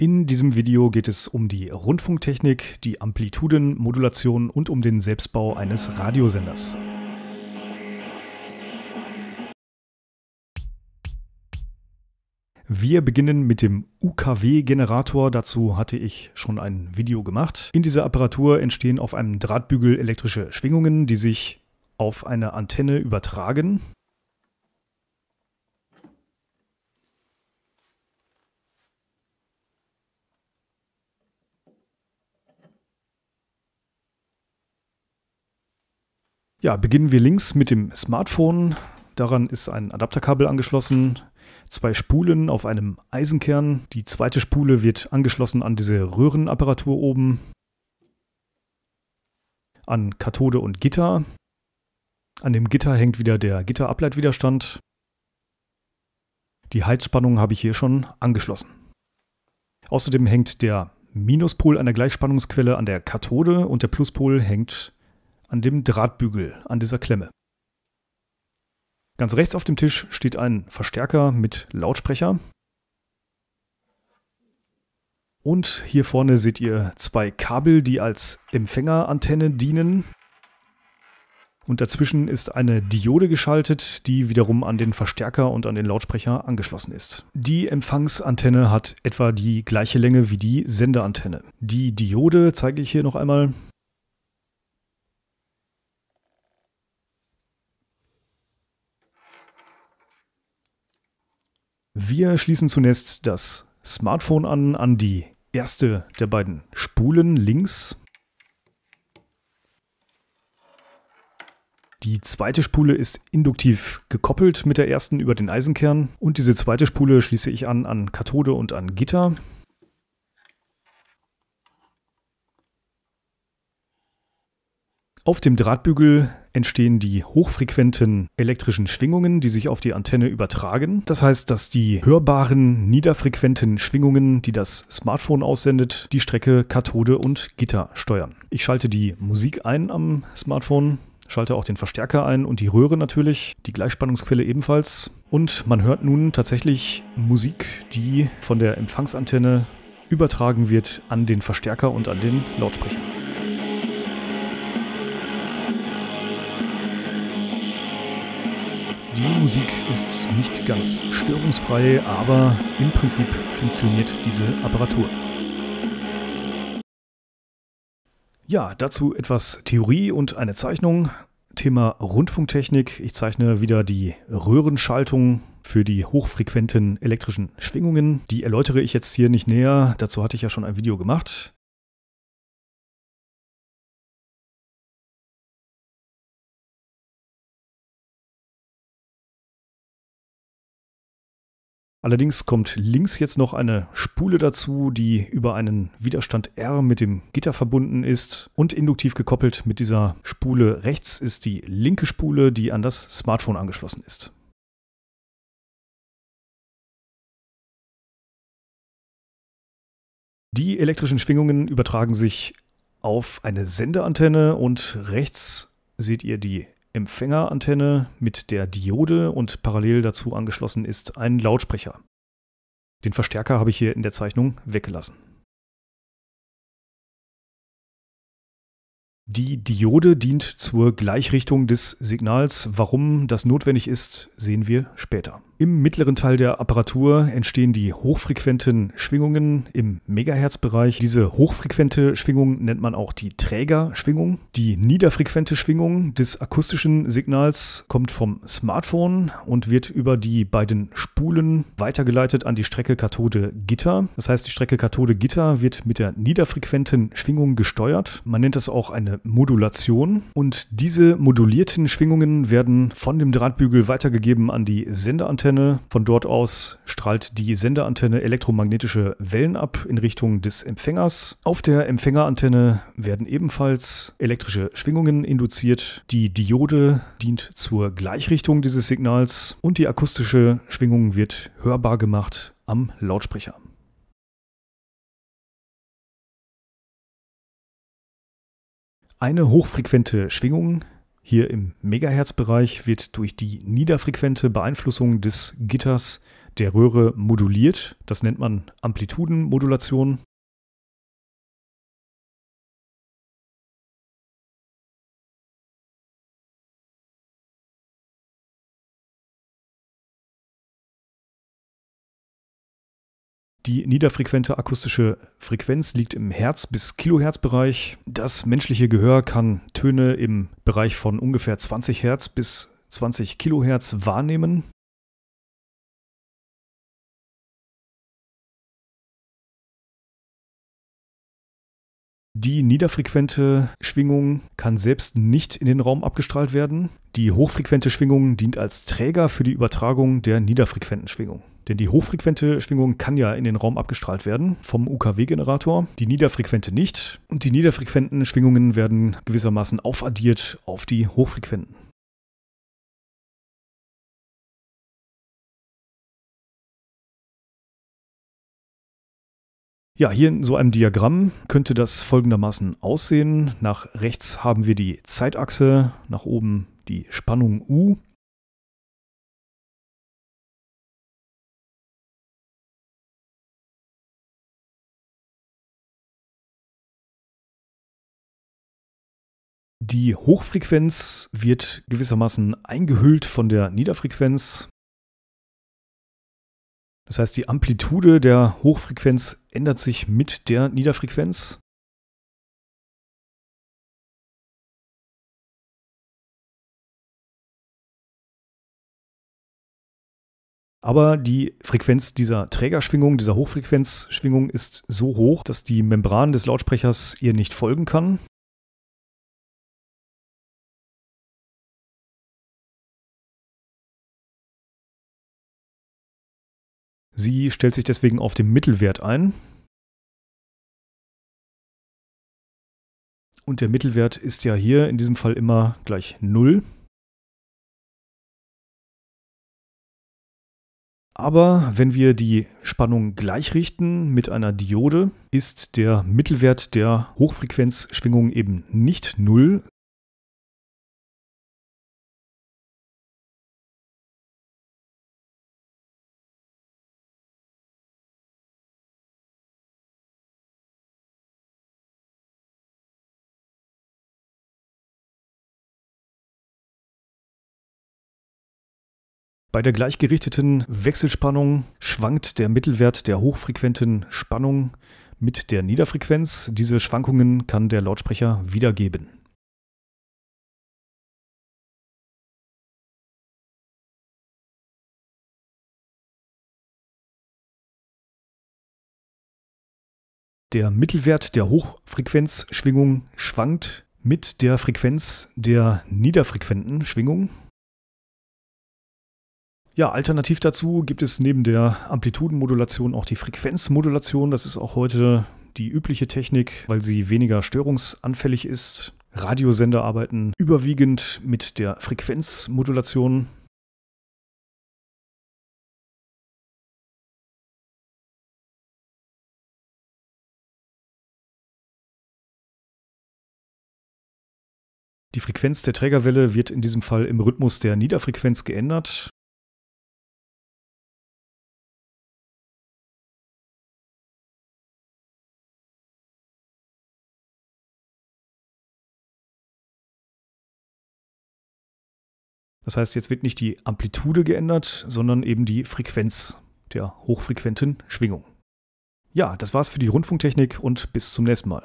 In diesem Video geht es um die Rundfunktechnik, die Amplituden, Modulation und um den Selbstbau eines Radiosenders. Wir beginnen mit dem UKW-Generator, dazu hatte ich schon ein Video gemacht. In dieser Apparatur entstehen auf einem Drahtbügel elektrische Schwingungen, die sich auf eine Antenne übertragen. Ja, beginnen wir links mit dem Smartphone. Daran ist ein Adapterkabel angeschlossen, zwei Spulen auf einem Eisenkern. Die zweite Spule wird angeschlossen an diese Röhrenapparatur oben, an Kathode und Gitter. An dem Gitter hängt wieder der Gitterableitwiderstand. Die Heizspannung habe ich hier schon angeschlossen. Außerdem hängt der Minuspol an der Gleichspannungsquelle an der Kathode und der Pluspol hängt an dem Drahtbügel, an dieser Klemme. Ganz rechts auf dem Tisch steht ein Verstärker mit Lautsprecher. Und hier vorne seht ihr zwei Kabel, die als Empfängerantenne dienen. Und dazwischen ist eine Diode geschaltet, die wiederum an den Verstärker und an den Lautsprecher angeschlossen ist. Die Empfangsantenne hat etwa die gleiche Länge wie die Sendeantenne. Die Diode zeige ich hier noch einmal. Wir schließen zunächst das Smartphone an, an die erste der beiden Spulen links. Die zweite Spule ist induktiv gekoppelt mit der ersten über den Eisenkern und diese zweite Spule schließe ich an an Kathode und an Gitter. Auf dem Drahtbügel entstehen die hochfrequenten elektrischen Schwingungen, die sich auf die Antenne übertragen. Das heißt, dass die hörbaren niederfrequenten Schwingungen, die das Smartphone aussendet, die Strecke Kathode und Gitter steuern. Ich schalte die Musik ein am Smartphone, schalte auch den Verstärker ein und die Röhre natürlich, die Gleichspannungsquelle ebenfalls. Und man hört nun tatsächlich Musik, die von der Empfangsantenne übertragen wird an den Verstärker und an den Lautsprecher. Die Musik ist nicht ganz störungsfrei, aber im Prinzip funktioniert diese Apparatur. Ja, dazu etwas Theorie und eine Zeichnung. Thema Rundfunktechnik. Ich zeichne wieder die Röhrenschaltung für die hochfrequenten elektrischen Schwingungen. Die erläutere ich jetzt hier nicht näher. Dazu hatte ich ja schon ein Video gemacht. Allerdings kommt links jetzt noch eine Spule dazu, die über einen Widerstand R mit dem Gitter verbunden ist und induktiv gekoppelt mit dieser Spule rechts ist die linke Spule, die an das Smartphone angeschlossen ist. Die elektrischen Schwingungen übertragen sich auf eine Sendeantenne und rechts seht ihr die Empfängerantenne mit der Diode und parallel dazu angeschlossen ist ein Lautsprecher. Den Verstärker habe ich hier in der Zeichnung weggelassen. Die Diode dient zur Gleichrichtung des Signals. Warum das notwendig ist, sehen wir später. Im mittleren Teil der Apparatur entstehen die hochfrequenten Schwingungen im Megahertz-Bereich. Diese hochfrequente Schwingung nennt man auch die Trägerschwingung. Die niederfrequente Schwingung des akustischen Signals kommt vom Smartphone und wird über die beiden Spulen weitergeleitet an die Strecke Kathode-Gitter. Das heißt, die Strecke Kathode-Gitter wird mit der niederfrequenten Schwingung gesteuert. Man nennt das auch eine Modulation. Und diese modulierten Schwingungen werden von dem Drahtbügel weitergegeben an die Senderantenne Sendeantenne. Von dort aus strahlt die Sendeantenne elektromagnetische Wellen ab in Richtung des Empfängers. Auf der Empfängerantenne werden ebenfalls elektrische Schwingungen induziert. Die Diode dient zur Gleichrichtung dieses Signals und die akustische Schwingung wird hörbar gemacht am Lautsprecher. Eine hochfrequente Schwingung hier im Megahertz-Bereich wird durch die niederfrequente Beeinflussung des Gitters der Röhre moduliert. Das nennt man Amplitudenmodulation. Die niederfrequente akustische Frequenz liegt im Herz- bis Kilohertz-Bereich. Das menschliche Gehör kann Töne im Bereich von ungefähr 20 Hertz bis 20 Kilohertz wahrnehmen. Die niederfrequente Schwingung kann selbst nicht in den Raum abgestrahlt werden. Die hochfrequente Schwingung dient als Träger für die Übertragung der niederfrequenten Schwingung. Denn die hochfrequente Schwingung kann ja in den Raum abgestrahlt werden vom UKW-Generator, die niederfrequente nicht. Und die niederfrequenten Schwingungen werden gewissermaßen aufaddiert auf die hochfrequenten. Ja, hier in so einem Diagramm könnte das folgendermaßen aussehen. Nach rechts haben wir die Zeitachse, nach oben die Spannung U. Die Hochfrequenz wird gewissermaßen eingehüllt von der Niederfrequenz. Das heißt, die Amplitude der Hochfrequenz ändert sich mit der Niederfrequenz. Aber die Frequenz dieser Trägerschwingung, dieser Hochfrequenzschwingung ist so hoch, dass die Membran des Lautsprechers ihr nicht folgen kann. Sie stellt sich deswegen auf den Mittelwert ein. Und der Mittelwert ist ja hier in diesem Fall immer gleich 0. Aber wenn wir die Spannung gleichrichten mit einer Diode, ist der Mittelwert der Hochfrequenzschwingung eben nicht 0, Bei der gleichgerichteten Wechselspannung schwankt der Mittelwert der hochfrequenten Spannung mit der Niederfrequenz. Diese Schwankungen kann der Lautsprecher wiedergeben. Der Mittelwert der Hochfrequenzschwingung schwankt mit der Frequenz der niederfrequenten Schwingung. Ja, alternativ dazu gibt es neben der Amplitudenmodulation auch die Frequenzmodulation. Das ist auch heute die übliche Technik, weil sie weniger störungsanfällig ist. Radiosender arbeiten überwiegend mit der Frequenzmodulation. Die Frequenz der Trägerwelle wird in diesem Fall im Rhythmus der Niederfrequenz geändert. Das heißt, jetzt wird nicht die Amplitude geändert, sondern eben die Frequenz der hochfrequenten Schwingung. Ja, das war's für die Rundfunktechnik und bis zum nächsten Mal.